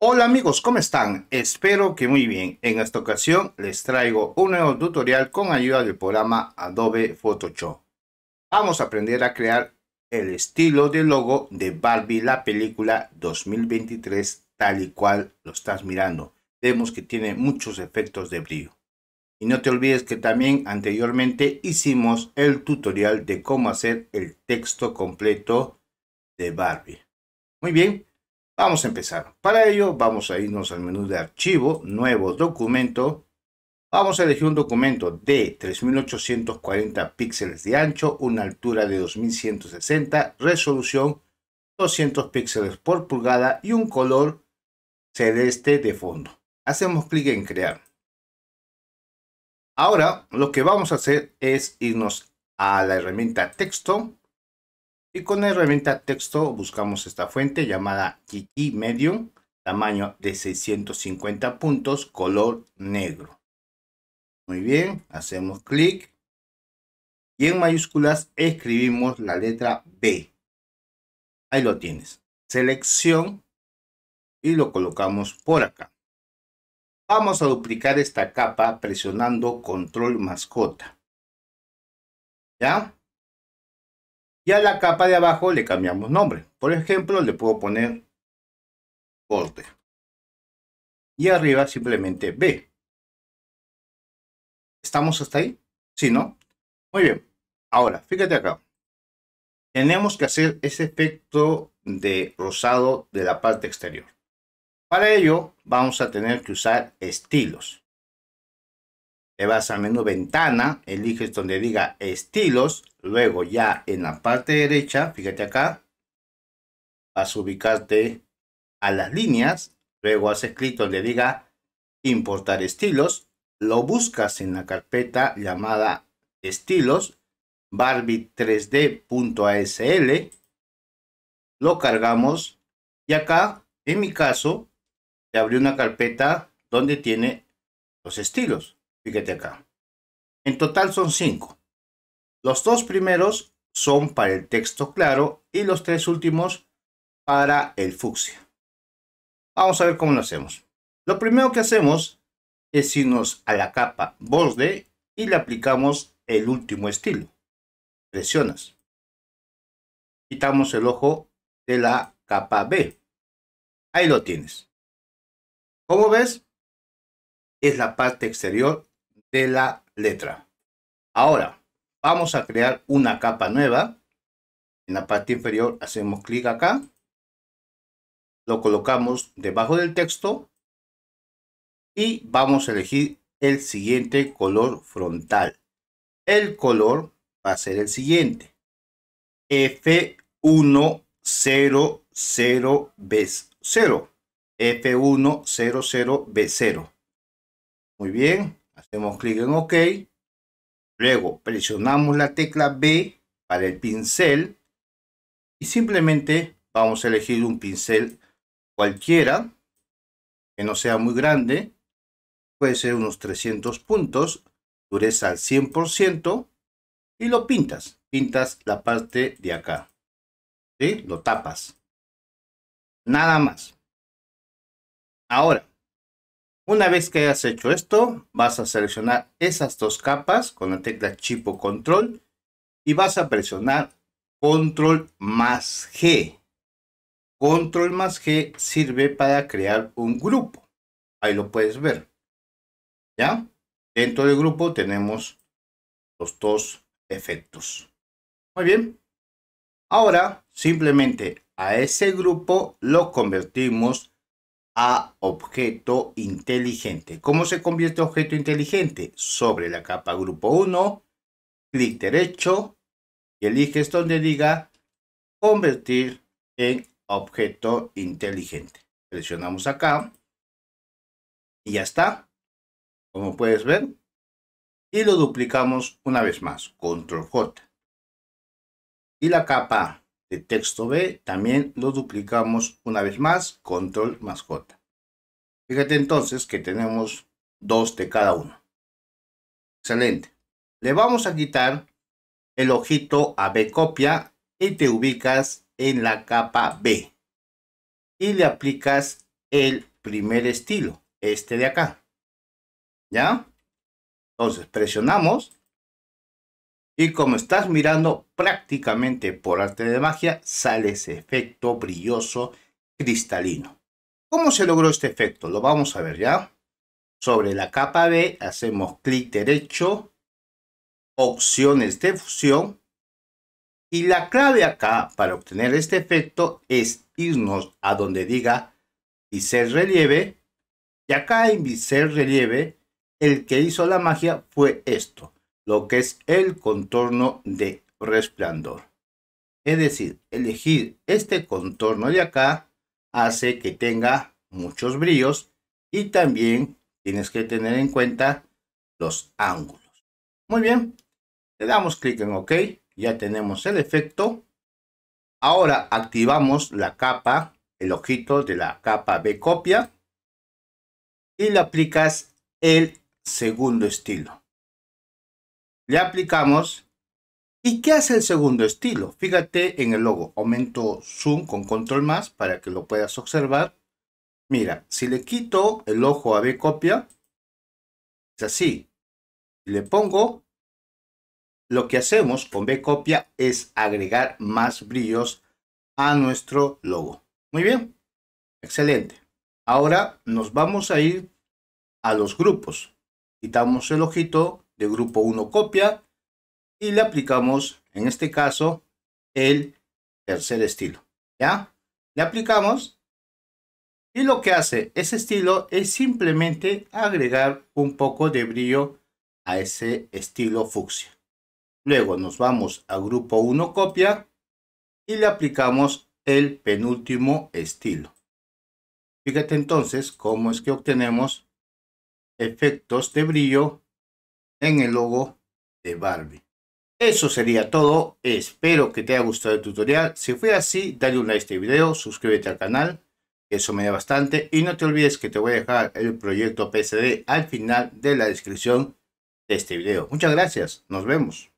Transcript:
Hola amigos, ¿cómo están? Espero que muy bien. En esta ocasión les traigo un nuevo tutorial con ayuda del programa Adobe Photoshop. Vamos a aprender a crear el estilo de logo de Barbie la película 2023 tal y cual lo estás mirando. Vemos que tiene muchos efectos de brillo. Y no te olvides que también anteriormente hicimos el tutorial de cómo hacer el texto completo de Barbie. Muy bien, Vamos a empezar. Para ello vamos a irnos al menú de archivo, nuevo documento. Vamos a elegir un documento de 3840 píxeles de ancho, una altura de 2160, resolución 200 píxeles por pulgada y un color celeste de fondo. Hacemos clic en crear. Ahora lo que vamos a hacer es irnos a la herramienta texto y con la herramienta texto buscamos esta fuente llamada Kiki Medium, tamaño de 650 puntos, color negro. Muy bien, hacemos clic y en mayúsculas escribimos la letra B. Ahí lo tienes. Selección y lo colocamos por acá. Vamos a duplicar esta capa presionando control mascota. ¿Ya? Y a la capa de abajo le cambiamos nombre. Por ejemplo, le puedo poner corte. Y arriba simplemente B. ¿Estamos hasta ahí? Sí, ¿no? Muy bien. Ahora, fíjate acá. Tenemos que hacer ese efecto de rosado de la parte exterior. Para ello, vamos a tener que usar estilos. Te vas al menú ventana, eliges donde diga estilos, luego ya en la parte derecha, fíjate acá, vas a ubicarte a las líneas, luego haces escrito donde diga importar estilos, lo buscas en la carpeta llamada estilos, barbie3d.asl, lo cargamos y acá, en mi caso, te abrió una carpeta donde tiene los estilos. Fíjate acá. En total son cinco. Los dos primeros son para el texto claro y los tres últimos para el fucsia. Vamos a ver cómo lo hacemos. Lo primero que hacemos es irnos a la capa borde y le aplicamos el último estilo. Presionas. Quitamos el ojo de la capa B. Ahí lo tienes. Como ves, es la parte exterior de la letra. Ahora, vamos a crear una capa nueva. En la parte inferior hacemos clic acá. Lo colocamos debajo del texto. Y vamos a elegir el siguiente color frontal. El color va a ser el siguiente. F100B0. F100B0. Muy bien hacemos clic en OK. Luego presionamos la tecla B para el pincel y simplemente vamos a elegir un pincel cualquiera que no sea muy grande. Puede ser unos 300 puntos, dureza al 100% y lo pintas. Pintas la parte de acá. Lo tapas. Nada más. Ahora, una vez que hayas hecho esto, vas a seleccionar esas dos capas con la tecla Chip o Control y vas a presionar Control más G. Control más G sirve para crear un grupo. Ahí lo puedes ver. ¿Ya? Dentro del grupo tenemos los dos efectos. Muy bien. Ahora simplemente a ese grupo lo convertimos a objeto inteligente. ¿Cómo se convierte objeto inteligente? Sobre la capa grupo 1, clic derecho y eliges donde diga convertir en objeto inteligente. presionamos acá y ya está. Como puedes ver. Y lo duplicamos una vez más. Control J. Y la capa texto B, también lo duplicamos una vez más, control más J. Fíjate entonces que tenemos dos de cada uno. Excelente. Le vamos a quitar el ojito a B copia y te ubicas en la capa B. Y le aplicas el primer estilo, este de acá. ¿Ya? Entonces presionamos y como estás mirando, prácticamente por arte de magia sale ese efecto brilloso cristalino. ¿Cómo se logró este efecto? Lo vamos a ver ya. Sobre la capa B hacemos clic derecho, opciones de fusión. Y la clave acá para obtener este efecto es irnos a donde diga ser Relieve. Y acá en viser Relieve, el que hizo la magia fue esto lo que es el contorno de resplandor. Es decir, elegir este contorno de acá hace que tenga muchos brillos y también tienes que tener en cuenta los ángulos. Muy bien, le damos clic en OK, ya tenemos el efecto. Ahora activamos la capa, el ojito de la capa B copia y le aplicas el segundo estilo le aplicamos. ¿Y qué hace el segundo estilo? Fíjate en el logo. Aumento zoom con control más para que lo puedas observar. Mira, si le quito el ojo a B copia, es así. le pongo, lo que hacemos con B copia es agregar más brillos a nuestro logo. Muy bien, excelente. Ahora nos vamos a ir a los grupos. Quitamos el ojito de grupo 1 copia y le aplicamos, en este caso, el tercer estilo. ¿Ya? Le aplicamos y lo que hace ese estilo es simplemente agregar un poco de brillo a ese estilo fucsia. Luego nos vamos a grupo 1 copia y le aplicamos el penúltimo estilo. Fíjate entonces cómo es que obtenemos efectos de brillo en el logo de Barbie. Eso sería todo, espero que te haya gustado el tutorial, si fue así dale un like a este video, suscríbete al canal, eso me da bastante y no te olvides que te voy a dejar el proyecto PSD al final de la descripción de este video. Muchas gracias, nos vemos.